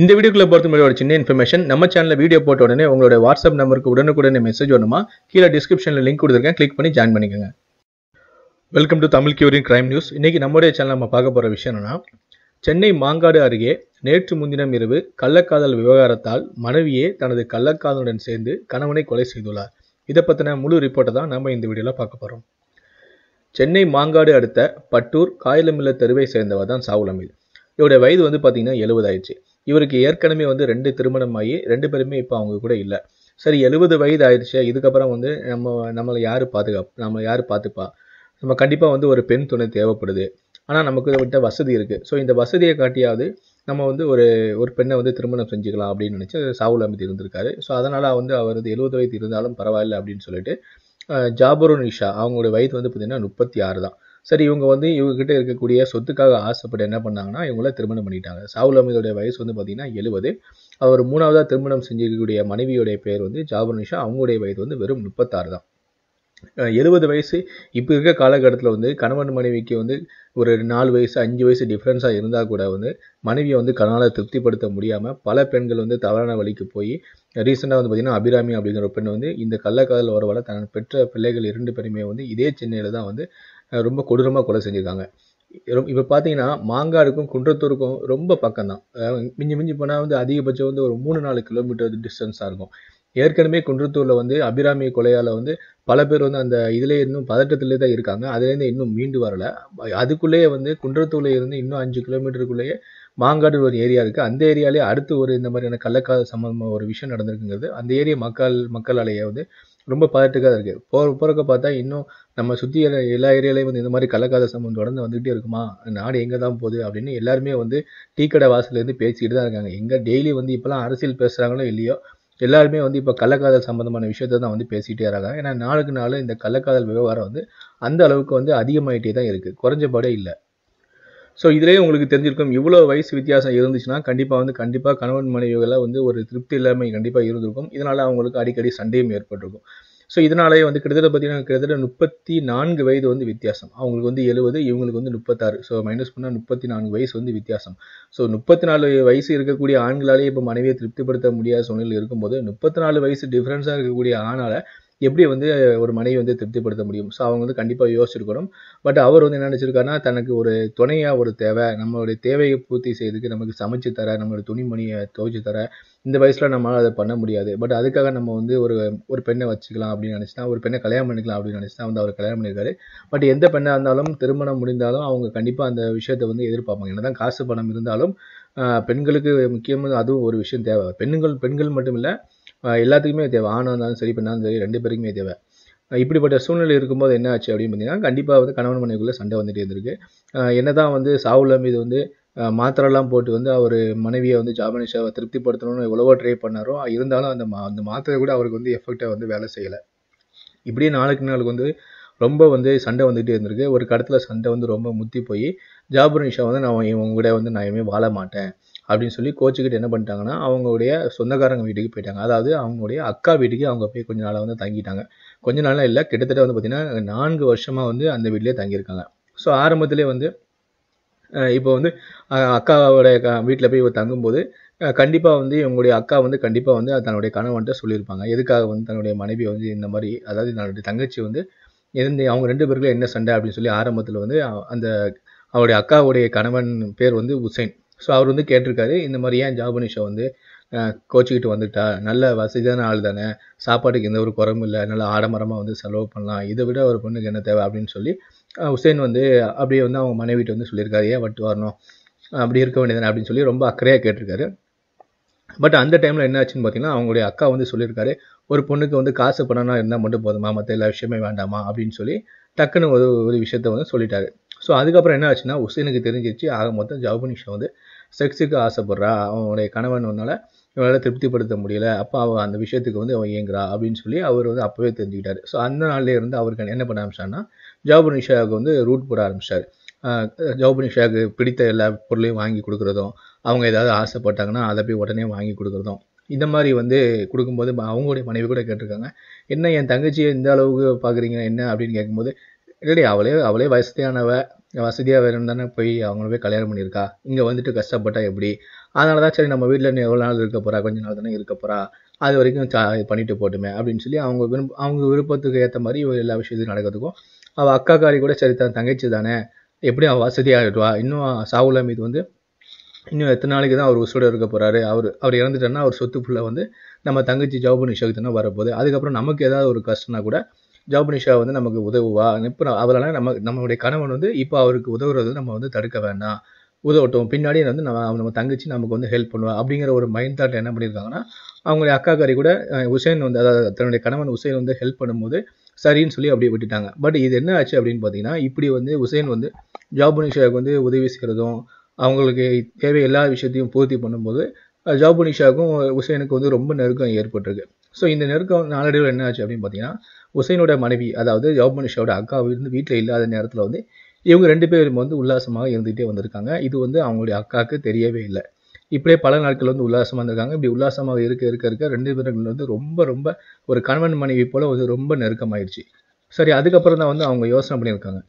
இந்த வீடியோக்குள்ள பொறுத்த மாதிரி ஒரு சின்ன இன்ஃபர்மேஷன் நம்ம சேனலில் வீடியோ போட்ட உடனே உங்களோட வாட்ஸ்அப் நம்பருக்கு உடனுக்குடனே மெசேஜ் வரணுமா கீழே டிஸ்கிரிப்ஷனில் லிங்க் கொடுத்துருக்கேன் கிளிக் பண்ணி ஜாயின் பண்ணிக்கோங்க வெல்கம் டு தமிழ் கியூரின் கிரைம் நியூஸ் இன்றைக்கி நம்முடைய சேனல் நம்ம பார்க்க போகிற விஷயம் என்னன்னா சென்னை மாங்காடு அருகே நேற்று முன்தினம் இரவு கள்ளக்காதல் விவகாரத்தால் மனைவியே தனது கள்ளக்காதலுடன் சேர்ந்து கணவனை கொலை செய்துள்ளார் இதை பற்றின முழு ரிப்போர்ட்டை தான் நம்ம இந்த வீடியோவில் பார்க்க போகிறோம் சென்னை மாங்காடு அடுத்த பட்டூர் காயலமில்ல தெருவை சேர்ந்தவர் தான் சாவுலமில் இவருடைய வயது வந்து பார்த்தீங்கன்னா எழுபதாயிடுச்சு இவருக்கு ஏற்கனவே வந்து ரெண்டு திருமணம் ஆகி ரெண்டு பேருமே இப்போ அவங்க கூட இல்லை சரி எழுபது வயது ஆயிடுச்சு இதுக்கப்புறம் வந்து நம்ம நம்மளை யார் பாதுகாப் நம்ம யார் பார்த்துப்பா நம்ம கண்டிப்பாக வந்து ஒரு பெண் துணை தேவைப்படுது ஆனால் நமக்கு இதை விட்ட வசதி இருக்குது ஸோ இந்த வசதியை காட்டியாவது நம்ம வந்து ஒரு ஒரு பெண்ணை வந்து திருமணம் செஞ்சுக்கலாம் அப்படின்னு நினச்சி சாவுல் அமைதி இருந்திருக்காரு ஸோ அதனால் வந்து அவர் வந்து எழுபது வயது இருந்தாலும் பரவாயில்ல அப்படின்னு சொல்லிட்டு ஜாபருன் நிஷா அவங்களோட வயது வந்து பார்த்திங்கன்னா முப்பத்தி ஆறு தான் சரி இவங்க வந்து இவங்ககிட்ட இருக்கக்கூடிய சொத்துக்காக ஆசைப்பட்டு என்ன பண்ணாங்கன்னா இவங்கள திருமணம் பண்ணிட்டாங்க சாவுல் அமீதோடைய வயசு வந்து பார்த்தீங்கன்னா எழுபது அவர் மூணாவதாக திருமணம் செஞ்சிருக்கக்கூடிய மனைவியுடைய பேர் வந்து ஜாபர் நிஷா அவங்களுடைய வயது வந்து வெறும் முப்பத்தாறு தான் எழுபது வயசு இப்போ இருக்க காலகட்டத்தில் வந்து கணவன் மனைவிக்கு வந்து ஒரு நாலு வயசு அஞ்சு வயசு டிஃப்ரென்ஸாக இருந்தால் கூட வந்து மனைவியை வந்து கணவனால் திருப்திப்படுத்த முடியாமல் பல பெண்கள் வந்து தவறான வழிக்கு போய் ரீசெண்டாக வந்து பார்த்திங்கன்னா அபிராமி அப்படிங்கிற பெண் வந்து இந்த கள்ளக்காதல் வரவால் தன் பெற்ற பிள்ளைகள் இரண்டு பேருமே வந்து இதே சென்னையில் தான் வந்து ரொம்ப கொடூரமாக கொலை செஞ்சுருக்காங்க இப்போ பார்த்தீங்கன்னா மாங்காடுக்கும் குன்றத்தூருக்கும் ரொம்ப பக்கம் தான் மிஞ்சி மிஞ்சி போனால் வந்து அதிகபட்சம் வந்து ஒரு மூணு நாலு கிலோமீட்டர் டிஸ்டன்ஸாக இருக்கும் ஏற்கனவே குன்றத்தூரில் வந்து அபிராமி கொலையால் வந்து பல பேர் வந்து அந்த இதிலே இன்னும் பதட்டத்திலே தான் இருக்காங்க அதுலேருந்து இன்னும் மீண்டு வரலை அதுக்குள்ளேயே வந்து குன்றத்தூரில் இருந்து இன்னும் அஞ்சு கிலோமீட்டருக்குள்ளேயே மாங்காடு ஒரு ஏரியா இருக்குது அந்த ஏரியாலே அடுத்து ஒரு இந்த மாதிரியான கள்ளக்காத சம்மந்தமாக ஒரு விஷயம் நடந்திருக்குங்கிறது அந்த ஏரியா மக்கள் மக்களாலேயே வந்து ரொம்ப பதட்டுக்காக இருக்குது போகிற போகிறக்க பார்த்தா இன்னும் நம்ம சுற்றி எல்லா ஏரியாலையும் வந்து இந்த மாதிரி கலக்காத சம்பவம் தொடர்ந்து வந்துகிட்டே இருக்குமா நாடு எங்கே தான் போகுது அப்படின்னு எல்லாருமே வந்து டீ கடை வாசலேருந்து பேசிக்கிட்டு தான் இருக்காங்க எங்கே டெய்லி வந்து இப்போலாம் அரசியல் பேசுகிறாங்களோ இல்லையோ எல்லாருமே வந்து இப்போ கள்ளக்காதல் சம்மந்தமான விஷயத்த தான் வந்து பேசிகிட்டே இருக்காங்க ஏன்னா நாளுக்கு நாள் இந்த கள்ளக்காதல் விவகாரம் வந்து அந்த அளவுக்கு வந்து அதிகமாகிட்டே தான் இருக்குது குறைஞ்சபாடே இல்லை ஸோ இதிலேயே உங்களுக்கு தெரிஞ்சிருக்கும் இவ்வளோ வயசு வித்தியாசம் இருந்துச்சுன்னா கண்டிப்பாக வந்து கண்டிப்பாக கணவன் மனைவிகளை வந்து ஒரு திருப்தி இல்லாமல் கண்டிப்பாக இருந்திருக்கும் இதனால் அவங்களுக்கு அடிக்கடி சண்டையும் ஏற்பட்டிருக்கும் ஸோ இதனாலேயே வந்து கிட்டத்தட்ட பார்த்தீங்கன்னா கிட்டத்தட்ட முப்பத்தி நான்கு வயது வந்து வித்தியாசம் அவங்களுக்கு வந்து எழுபது இவங்களுக்கு வந்து முப்பத்தாறு ஸோ மைனஸ் பண்ணால் முப்பத்தி நான்கு வயசு வந்து வித்தியாசம் ஸோ முப்பத்தி நாலு வயசு இருக்கக்கூடிய ஆண்களாலேயே இப்போ மனைவியை திருப்திப்படுத்த முடியாத சூழ்நிலை இருக்கும்போது முப்பத்தி நாலு வயசு டிஃப்ரென்ஸாக இருக்கக்கூடிய ஆணால் எப்படி வந்து ஒரு மனைவி வந்து திருப்திப்படுத்த முடியும் ஸோ அவங்க வந்து கண்டிப்பாக யோசிச்சிருக்கணும் பட் அவர் வந்து என்ன நினச்சிருக்காருனா தனக்கு ஒரு துணையாக ஒரு தேவை நம்மளுடைய தேவையை பூர்த்தி செய்யறதுக்கு நமக்கு சமைச்சு தர நம்மளுடைய துணிமணியை துவைச்சு தர இந்த வயசில் நம்மளால் அதை பண்ண முடியாது பட் அதுக்காக நம்ம வந்து ஒரு ஒரு பெண்ணை வச்சுக்கலாம் அப்படின்னு நினச்சினா ஒரு பெண்ணை கல்யாணம் பண்ணிக்கலாம் அப்படின்னு நினச்சினா வந்து அவர் கல்யாணம் பண்ணியிருக்காரு பட் எந்த பெண்ணாக இருந்தாலும் திருமணம் முடிந்தாலும் அவங்க கண்டிப்பாக அந்த விஷயத்தை வந்து எதிர்பார்ப்பாங்க என்னதான் காசு பணம் இருந்தாலும் பெண்களுக்கு முக்கியமாக அதுவும் ஒரு விஷயம் தேவை பெண்கள் பெண்கள் மட்டும் இல்லை எல்லாத்துக்குமே தேவை ஆணாக இருந்தாலும் சரி பெண்ணாக சரி ரெண்டு பேருக்குமே தேவை இப்படிப்பட்ட சூழ்நிலை இருக்கும்போது என்ன ஆச்சு அப்படின்னு பார்த்தீங்கன்னா கண்டிப்பாக வந்து கணவன் மனைவிக்குள்ளே சண்டை வந்துகிட்டே இருந்திருக்கு என்ன தான் வந்து சாவுல மீது வந்து மாத்திரைலாம் போட்டு வந்து அவர் மனைவியை வந்து ஜாபனிஷாவை திருப்திப்படுத்தணும்னு எவ்வளவோ ட்ரை பண்ணாரோ இருந்தாலும் அந்த மா அந்த மாத்திரை கூட அவருக்கு வந்து எஃபெக்டாக வந்து வேலை செய்யலை இப்படியே நாளுக்கு நாளுக்கு வந்து ரொம்ப வந்து சண்டை வந்துகிட்டே இருந்திருக்கு ஒரு கடத்தில் சண்டை வந்து ரொம்ப முத்தி போய் ஜாபனிஷா வந்து நான் இவங்க கூட வந்து நான் எதுவுமே வாழ மாட்டேன் அப்படின்னு சொல்லி கோச்சுக்கிட்டு என்ன பண்ணிட்டாங்கன்னா அவங்களுடைய சொந்தக்காரங்க வீட்டுக்கு போயிட்டாங்க அதாவது அவங்களுடைய அக்கா வீட்டுக்கு அவங்க போய் கொஞ்ச நாளாக வந்து தங்கிட்டாங்க கொஞ்ச நாளாக இல்லை கிட்டத்தட்ட வந்து பார்த்திங்கன்னா நான்கு வருஷமாக வந்து அந்த வீட்டிலே தங்கியிருக்காங்க ஸோ ஆரம்பத்திலே வந்து இப்போ வந்து அக்காவோட வீட்டில் போய் தங்கும்போது கண்டிப்பாக வந்து இவங்களுடைய அக்கா வந்து கண்டிப்பாக வந்து தன்னுடைய கணவன்கிட்ட சொல்லியிருப்பாங்க எதுக்காக வந்து தன்னுடைய மனைவி வந்து இந்த மாதிரி அதாவது தன்னுடைய தங்கச்சி வந்து இருந்து அவங்க ரெண்டு பேருக்குள்ள என்ன சண்டை அப்படின்னு சொல்லி ஆரம்பத்தில் வந்து அந்த அவருடைய அக்காவுடைய கணவன் பேர் வந்து உசைன் ஸோ அவர் வந்து கேட்டிருக்காரு இந்த மாதிரி ஏன் ஜாபனிஷா வந்து கோச்சிக்கிட்டு வந்துட்டா நல்ல வசதியான ஆள் தானே சாப்பாட்டுக்கு எந்த ஒரு குறமும் இல்லை நல்ல ஆடம்பரமாக வந்து செலவு பண்ணலாம் இதை விட ஒரு பொண்ணுக்கு என்ன தேவை அப்படின்னு சொல்லி ஹுசேன் வந்து அப்படியே வந்து அவங்க மனைவிட்டு வந்து சொல்லியிருக்காரு ஏன் வட்டு வரணும் அப்படி இருக்க வேண்டியது அப்படின்னு சொல்லி ரொம்ப அக்கறையாக கேட்டிருக்காரு பட் அந்த டைமில் என்ன ஆச்சுன்னு பார்த்தீங்கன்னா அவங்களுடைய அக்கா வந்து சொல்லியிருக்காரு ஒரு பொண்ணுக்கு வந்து காசு பணம்னா இருந்தால் மட்டும் போதுமா மற்ற எல்லா விஷயமே வேண்டாமா அப்படின்னு சொல்லி டக்குன்னு ஒரு ஒரு விஷயத்த வந்து சொல்லிட்டாரு ஸோ அதுக்கப்புறம் என்ன ஆச்சுன்னா உசேனுக்கு தெரிஞ்சிச்சு ஆக மொத்தம் ஜவுபனிஷா வந்து செக்ஸுக்கு ஆசைப்படுறா அவனுடைய கணவன் வந்தால இவனால் திருப்திப்படுத்த முடியல அப்போ அவள் அந்த விஷயத்துக்கு வந்து அவன் இயங்குறா அப்படின்னு சொல்லி அவர் வந்து அப்போவே தெரிஞ்சுக்கிட்டார் ஸோ அந்த நாள்லேயே இருந்து அவருக்கு என்ன பண்ண ஆரம்பிச்சான்னா ஜவுபனிஷாவுக்கு வந்து ரூட் போட ஆரம்பிச்சார் ஜவுபனிஷாவுக்கு பிடித்த எல்லா பொருளையும் வாங்கி கொடுக்குறதும் அவங்க ஏதாவது ஆசைப்பட்டாங்கன்னா அதை போய் உடனே வாங்கி கொடுக்குறதும் இந்த மாதிரி வந்து கொடுக்கும்போது அவங்களுடைய மனைவி கூட கேட்டிருக்காங்க என்ன என் தங்கச்சியை இந்த அளவுக்கு பார்க்குறீங்க என்ன அப்படின்னு கேட்கும்போது இல்லடி அவளே அவளே வசதியானவ வசதியாக வேணும் தானே போய் அவங்கள போய் கல்யாணம் பண்ணியிருக்கா இங்கே வந்துட்டு கஷ்டப்பட்டா எப்படி அதனால தான் சரி நம்ம வீட்டில் நீ எவ்வளோ நாள் இருக்க போகிறா கொஞ்ச நாள் தானே இருக்க போகிறா அது வரைக்கும் சா பண்ணிட்டு போட்டுமே அப்படின்னு சொல்லி அவங்க விரும்ப அவங்க விருப்பத்துக்கு ஏற்ற மாதிரி எல்லா விஷயத்தையும் நடக்கிறதுக்கும் அவள் அக்கா காரி கூட சரி தான் தங்கச்சி தானே எப்படி அவன் இருக்குவா இன்னும் சாவுல மீது வந்து இன்னும் எத்தனை நாளைக்கு தான் அவர் உசுரோட இருக்க போகிறாரு அவர் அவர் இறந்துட்டேன்னா அவர் சொத்து ஃபுல்லாக வந்து நம்ம தங்கச்சி ஜவுபன் நிஷாக்கு தானே வரப்போகுது அதுக்கப்புறம் நமக்கு ஏதாவது ஒரு கஷ்டம்னா கூட ஜவுபனிஷா வந்து நமக்கு உதவுவா இப்போ அவரால் நம்ம நம்மளுடைய கணவன் வந்து இப்போ அவருக்கு உதவுறது நம்ம வந்து தடுக்க வேண்டாம் உதவட்டும் பின்னாடி வந்து நம்ம நம்ம தங்கச்சி நமக்கு வந்து ஹெல்ப் பண்ணுவா அப்படிங்கிற ஒரு மைண்ட் தாட் என்ன பண்ணியிருக்காங்கன்னா அவங்களுடைய அக்கா கறி கூட உசேன் வந்து அதாவது தன்னுடைய கணவன் உசேன் வந்து ஹெல்ப் பண்ணும்போது சரின்னு சொல்லி அப்படியே விட்டுட்டாங்க பட் இது என்ன ஆச்சு அப்படின்னு பார்த்தீங்கன்னா இப்படி வந்து உசேன் வந்து ஜாபுனிஷாவுக்கு வந்து உதவி செய்கிறதும் அவங்களுக்கு தேவை எல்லா விஷயத்தையும் பூர்த்தி பண்ணும்போது ஜாபுனிஷாவுக்கும் உசேனுக்கு வந்து ரொம்ப நெருக்கம் ஏற்பட்டிருக்கு ஸோ இந்த நெருக்கம் நாளடைவில் என்ன ஆச்சு அப்படின்னு பார்த்தீங்கன்னா உசைனோட மனைவி அதாவது ஜவப் மனுஷாவோட அக்கா இருந்து வீட்டில் இல்லாத நேரத்தில் வந்து இவங்க ரெண்டு பேரும் வந்து உல்லாசமாக இருந்துகிட்டே வந்திருக்காங்க இது வந்து அவங்களுடைய அக்காவுக்கு தெரியவே இல்லை இப்படியே பல நாட்கள் வந்து உல்லாசமாக இருந்திருக்காங்க இப்படி உல்லாசமாக இருக்க இருக்க இருக்க ரெண்டு பேருங்கள் வந்து ரொம்ப ரொம்ப ஒரு கணவன் மனைவி போல் வந்து ரொம்ப நெருக்கமாயிடுச்சு சரி அதுக்கப்புறம் தான் வந்து அவங்க யோசனை பண்ணியிருக்காங்க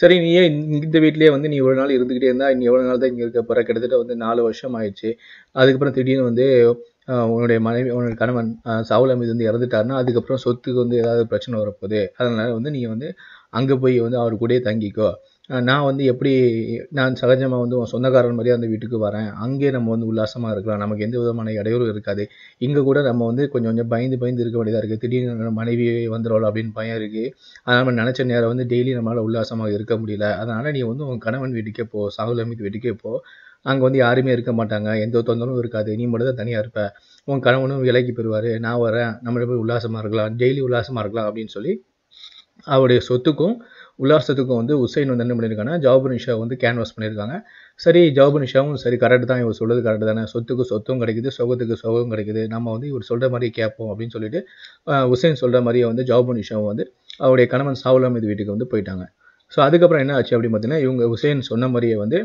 சரி நீ ஏன் இந்த வீட்லேயே வந்து நீ இவ்வளோ நாள் இருந்துக்கிட்டே இருந்தால் நீ எவ்வளோ நாள் தான் இங்கே இருக்க போகிற கிட்டத்தட்ட வந்து நாலு வருஷம் ஆயிடுச்சு அதுக்கப்புறம் திடீர்னு வந்து உன்னுடைய மனைவி உன்னுடைய கணவன் சவுல மீது வந்து இறந்துட்டாருன்னா அதுக்கப்புறம் சொத்துக்கு வந்து ஏதாவது பிரச்சனை வரப்போகுது அதனால் வந்து நீங்கள் வந்து அங்கே போய் வந்து அவர் கூடயே தங்கிக்கோ நான் வந்து எப்படி நான் சகஜமாக வந்து சொந்தக்காரன் மாதிரியே அந்த வீட்டுக்கு வரேன் அங்கேயே நம்ம வந்து உல்லாசமாக இருக்கலாம் நமக்கு எந்த விதமான இடையூறும் இருக்காது இங்கே கூட நம்ம வந்து கொஞ்சம் கொஞ்சம் பயந்து பயந்து இருக்க வேண்டியதாக இருக்குது திடீர்னு மனைவி வந்துடும் அப்படின்னு பயம் இருக்குது அதனால் நம்ம நினச்ச நேரம் வந்து டெய்லி நம்மளால் உல்லாசமாக இருக்க முடியல அதனால் நீ வந்து உன் கணவன் வீட்டுக்கே போ சாகுலமிக்கு வீட்டுக்கே போ அங்கே வந்து யாருமே இருக்க மாட்டாங்க எந்த தொந்தரவும் இருக்காது நீ மட்டும் தான் தனியாக இருப்ப உன் கணவனும் வேலைக்கு போயிடுவார் நான் வரேன் நம்மளை போய் உல்லாசமாக இருக்கலாம் டெய்லி உல்லாசமாக இருக்கலாம் அப்படின்னு சொல்லி அவருடைய சொத்துக்கும் உல்லாசத்துக்கும் வந்து உசைன் வந்து என்ன பண்ணியிருக்காங்கன்னா ஜாபுர் நிஷா வந்து கேன்வாஸ் பண்ணியிருக்காங்க சரி ஜாபுர் நிஷாவும் சரி கரெக்டு தான் இவர் சொல்கிறது கரெக்டு தானே சொத்துக்கு சொத்தும் கிடைக்குது சுகத்துக்கு சுகம் கிடைக்குது நம்ம வந்து இவர் சொல்கிற மாதிரி கேட்போம் அப்படின்னு சொல்லிட்டு உசைன் சொல்கிற மாதிரியே வந்து ஜாபுர் நிஷாவும் வந்து அவருடைய கணவன் சாவுலாம் இது வீட்டுக்கு வந்து போயிட்டாங்க ஸோ அதுக்கப்புறம் என்ன ஆச்சு அப்படின்னு பார்த்தீங்கன்னா இவங்க உசேன் சொன்ன மாதிரியே வந்து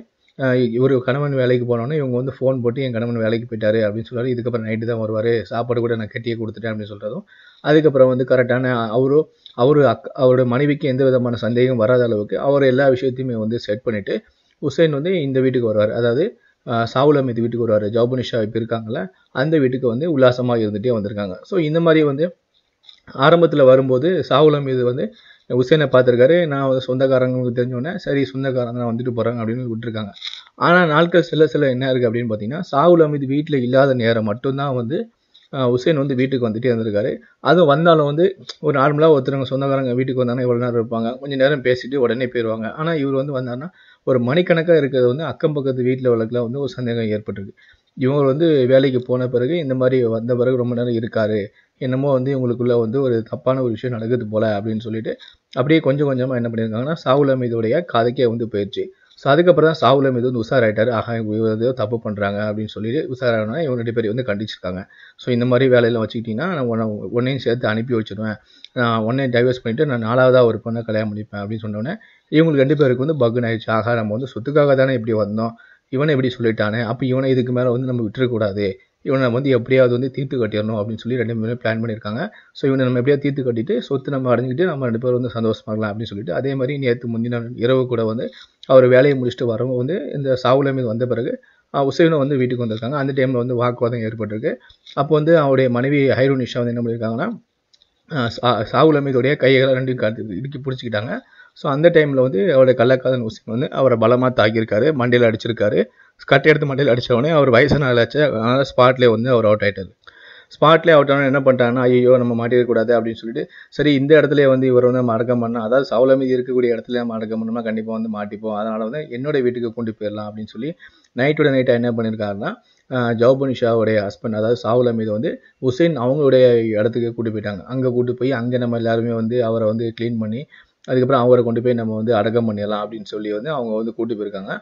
ஒரு கணவன் வேலைக்கு போனோன்னே இவங்க வந்து ஃபோன் போட்டு என் கணவன் வேலைக்கு போயிட்டாரு அப்படின்னு சொல்லுவார் இதுக்கப்புறம் நைட்டு தான் வருவார் சாப்பாடு கூட நான் கட்டியே கொடுத்துட்டேன் அப்படின்னு சொல்கிறதும் அதுக்கப்புறம் வந்து கரெக்டான அவரும் அவர் அக் அவருடைய மனைவிக்கு எந்த விதமான சந்தேகம் வராத அளவுக்கு அவர் எல்லா விஷயத்தையுமே வந்து செட் பண்ணிவிட்டு உசேன் வந்து இந்த வீட்டுக்கு வருவார் அதாவது சாவுல் வீட்டுக்கு வருவார் ஜவுபனிஷா இப்போ இருக்காங்கள அந்த வீட்டுக்கு வந்து உல்லாசமாக இருந்துகிட்டே வந்திருக்காங்க ஸோ இந்த மாதிரி வந்து ஆரம்பத்தில் வரும்போது சாகுல மீது வந்து உசேனை பார்த்துருக்காரு நான் வந்து சொந்தக்காரங்களுக்கு தெரிஞ்சோடனே சரி சொந்தக்காரங்க நான் வந்துட்டு போகிறாங்க அப்படின்னு விட்டுருக்காங்க ஆனால் நாட்கள் சில சில என்ன இருக்குது அப்படின்னு பார்த்தீங்கன்னா சாகுல் அமீது வீட்டில் இல்லாத நேரம் மட்டும்தான் வந்து உசேன் வந்து வீட்டுக்கு வந்துட்டே இருந்திருக்காரு அதுவும் வந்தாலும் வந்து ஒரு நார்மலாக ஒருத்தருங்க சொந்தக்காரங்க வீட்டுக்கு வந்தாங்கன்னா இவ்வளோ நேரம் இருப்பாங்க கொஞ்சம் நேரம் பேசிட்டு உடனே போயிடுவாங்க ஆனால் இவர் வந்து வந்தாருன்னா ஒரு மணிக்கணக்காக இருக்கிறது வந்து அக்கம் பக்கத்து வீட்டில் உள்ளக்கெல்லாம் வந்து ஒரு சந்தேகம் ஏற்பட்டிருக்கு இவங்க வந்து வேலைக்கு போன பிறகு இந்த மாதிரி வந்த பிறகு ரொம்ப நேரம் இருக்கார் என்னமோ வந்து இவங்களுக்குள்ளே வந்து ஒரு தப்பான ஒரு விஷயம் நடக்குது போல் அப்படின்னு சொல்லிட்டு அப்படியே கொஞ்சம் கொஞ்சமாக என்ன பண்ணியிருக்காங்கன்னா சாகுல் அமீதுடைய கதைக்கே வந்து போயிடுச்சு ஸோ அதுக்கப்புறம் தான் சாகுல் அமீது வந்து உஷாராயிட்டார் ஆகா இவர் வந்து தப்பு பண்ணுறாங்க அப்படின்னு சொல்லிட்டு உஷாரானா இவங்க ரெண்டு பேரையும் வந்து கண்டிச்சிருக்காங்க ஸோ இந்த மாதிரி வேலையெல்லாம் வச்சுக்கிட்டிங்கன்னா நான் உன்னை ஒன்னையும் சேர்த்து அனுப்பி வச்சுருவேன் நான் ஒன்னையும் டைவர்ஸ் பண்ணிவிட்டு நான் நாலாவதாக ஒரு பொண்ணை கல்யாணம் பண்ணிப்பேன் அப்படின்னு சொன்னோன்னே இவங்களுக்கு ரெண்டு பேருக்கு வந்து பகுன் ஆகிடுச்சு ஆகா நம்ம வந்து சொத்துக்காக தானே இப்படி வந்தோம் இவனை எப்படி சொல்லிட்டானே அப்போ இவனை இதுக்கு மேலே வந்து நம்ம விட்டுறக்கூடாது இவனை வந்து எப்படியாவது வந்து தீர்த்து கட்டிடணும் அப்படின்னு சொல்லி ரெண்டு பேருமே பிளான் பண்ணியிருக்காங்க ஸோ இவனை நம்ம எப்படியாவது தீர்த்து கட்டிட்டு சொத்து நம்ம அடைஞ்சிக்கிட்டு நம்ம ரெண்டு பேரும் வந்து சந்தோஷமாகலாம் அப்படின்னு சொல்லிட்டு அதே மாதிரி நேற்று முந்தின இரவு கூட வந்து அவர் வேலையை முடிச்சுட்டு வரவும் வந்து இந்த சாவுல மீது வந்த பிறகு உசைவனை வந்து வீட்டுக்கு வந்திருக்காங்க அந்த டைமில் வந்து வாக்குவாதம் ஏற்பட்டிருக்கு அப்போ வந்து அவருடைய மனைவி ஹைரோனிஷா வந்து என்ன பண்ணியிருக்காங்கன்னா சா சாவுல மீதுடைய கைகளை ரெண்டும் காத்து இடுக்கி பிடிச்சிக்கிட்டாங்க ஸோ அந்த டைமில் வந்து அவருடைய கள்ளக்காதன் உசின் வந்து அவரை பலமாக தாக்கியிருக்காரு மண்டையில் அடிச்சிருக்காரு கட்டை எடுத்து மண்டையில் அடித்தவொடனே அவர் வயசான ஆளாச்சு அதனால் ஸ்பாட்லேயே வந்து அவர் அவுட் ஆகிட்டார் ஸ்பாட்லேயே அவுட் ஆனால் என்ன பண்ணிட்டாங்கன்னா ஐயோ நம்ம மாட்டிடக்கூடாது அப்படின்னு சொல்லிட்டு சரி இந்த இடத்துல வந்து இவர் வந்து மடக்கம் பண்ணால் அதாவது சவுல மீதி இருக்கக்கூடிய இடத்துல மடக்கம் பண்ணோம்னா கண்டிப்பாக வந்து மாட்டிப்போம் அதனால் வந்து என்னோட வீட்டுக்கு கொண்டு போயிடலாம் அப்படின்னு சொல்லி நைட்டோட நைட்டாக என்ன பண்ணியிருக்காருன்னா ஜவுபனி ஷாவுடைய ஹஸ்பண்ட் அதாவது சாவுல மீது வந்து உசேன் அவங்களுடைய இடத்துக்கு கூட்டு போயிட்டாங்க அங்கே கூட்டி போய் அங்கே நம்ம எல்லாருமே வந்து அவரை வந்து க்ளீன் பண்ணி அதுக்கப்புறம் அவரை கொண்டு போய் நம்ம வந்து அடக்கம் பண்ணிடலாம் அப்படின்னு சொல்லி வந்து அவங்க வந்து கூப்பிட்டு போயிருக்காங்க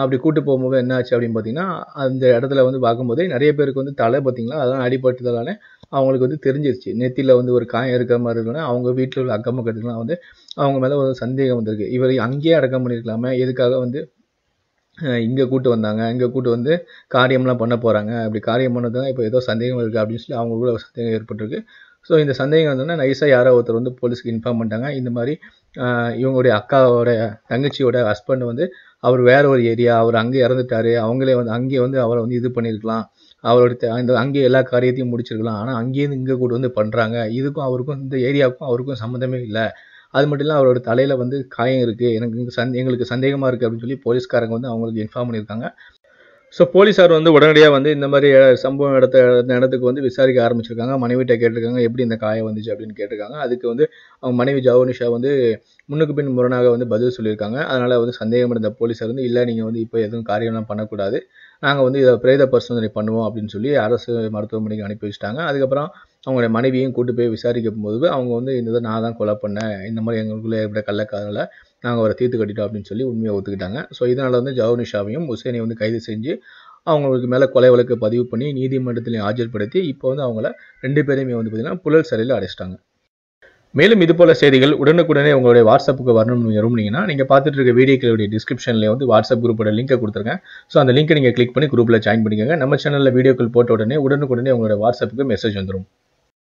அப்படி கூட்டு போகும்போது என்ன ஆச்சு அப்படின்னு பார்த்தீங்கன்னா அந்த இடத்துல வந்து பார்க்கும்போதே நிறைய பேருக்கு வந்து தலை பார்த்தீங்களா அதெல்லாம் அடிபட்டதாலே அவங்களுக்கு வந்து தெரிஞ்சிருச்சு நெத்தியில் வந்து ஒரு காயம் இருக்கிற மாதிரி இருக்குன்னா அவங்க வீட்டில் உள்ள அக்கம் பக்கத்துலாம் வந்து அவங்க மேலே ஒரு சந்தேகம் வந்திருக்கு இவர் அங்கேயே அடக்கம் பண்ணியிருக்கலாமே எதுக்காக வந்து இங்கே கூட்டு வந்தாங்க இங்கே கூட்டு வந்து காரியம்லாம் பண்ண போகிறாங்க அப்படி காரியம் பண்ணதுனா இப்போ ஏதோ சந்தேகம் இருக்குது அப்படின்னு சொல்லி அவங்க கூட சந்தேகம் ஏற்பட்டிருக்கு ஸோ இந்த சந்தேகம் வந்தோன்னா நைஸாக யாரோ ஒருத்தர் வந்து போலீஸ்க்கு இன்ஃபார்ம் பண்ணிட்டாங்க இந்த மாதிரி இவங்களுடைய அக்காவோட தங்கச்சியோட ஹஸ்பண்ட் வந்து அவர் வேற ஒரு ஏரியா அவர் அங்கே இறந்துட்டாரு அவங்களே வந்து அங்கேயே வந்து அவரை வந்து இது பண்ணியிருக்கலாம் அவரோட அந்த அங்கேயே எல்லா காரியத்தையும் முடிச்சிருக்கலாம் ஆனால் அங்கேயிருந்து இங்கே கூட வந்து பண்ணுறாங்க இதுக்கும் அவருக்கும் இந்த ஏரியாவுக்கும் அவருக்கும் சம்மந்தமே இல்லை அது மட்டும் இல்லை அவரோட தலையில் வந்து காயம் இருக்குது எனக்கு சந் எங்களுக்கு சந்தேகமாக இருக்குது அப்படின்னு சொல்லி போலீஸ்காரங்க வந்து அவங்களுக்கு இன்ஃபார்ம் பண்ணியிருக்காங்க ஸோ போலீஸார் வந்து உடனடியாக வந்து இந்த மாதிரி சம்பவம் இடத்த இடத்துக்கு வந்து விசாரிக்க ஆரம்பிச்சிருக்காங்க மனைவிட்ட கேட்டிருக்காங்க எப்படி இந்த காயம் வந்துச்சு அப்படின்னு கேட்டிருக்காங்க அதுக்கு வந்து அவங்க மனைவி ஜவனிஷா வந்து முன்னுக்கு பின் முரணாக வந்து பதில் சொல்லியிருக்காங்க அதனால் வந்து சந்தேகம் இருந்த போலீஸார் வந்து இல்லை நீங்கள் வந்து இப்போ எதுவும் காரியம்லாம் பண்ணக்கூடாது நாங்கள் வந்து இதை பிரேத பரிசோதனை பண்ணுவோம் அப்படின்னு சொல்லி அரசு மருத்துவமனைக்கு அனுப்பி வச்சுட்டாங்க அதுக்கப்புறம் அவங்களுடைய மனைவியும் கூட்டு போய் விசாரிக்கும் போது அவங்க வந்து இந்த நான் தான் கொலை பண்ணேன் இந்த மாதிரி எங்களுக்குள்ளே ஏற்பட்ட கள்ளக்காரில் நாங்கள் அவரை தீர்த்து கட்டிட்டோம் அப்படின்னு சொல்லி உண்மையை ஒத்துக்கிட்டாங்க ஸோ இதனால் வந்து ஜவஹர்னிஷாவையும் உசேனையும் வந்து கைது செஞ்சு அவங்களுக்கு மேலே கொலை வழக்கு பதிவு பண்ணி நீதிமன்றத்திலையும் ஆஜர்படுத்தி இப்போ வந்து அவங்கள ரெண்டு பேரையுமே வந்து பார்த்திங்கன்னா புழல் சிறையில் அடைச்சிட்டாங்க மேலும் இது போல செய்திகள் உடனுக்குடனே உங்களுடைய வாட்ஸ்அப்புக்கு வரணும்னு நீங்கள் விரும்புனீங்கன்னா நீங்கள் பார்த்துட்டு இருக்க வீடியோக்களுடைய டிஸ்கிரிப்ஷனில் வந்து வாட்ஸ்அப் குரூப்போட லிங்கை கொடுத்துருக்கேன் ஸோ அந்த லிங்க்கை நீங்கள் கிளிக் பண்ணி குரூப்பில் ஜாயின் பண்ணிக்கோங்க நம்ம சேனலில் வீடியோக்கள் போட்ட உடனே உடனுக்குடனே உங்களுடைய வாட்ஸ்அப்புக்கு மெசேஜ் வந்துடும்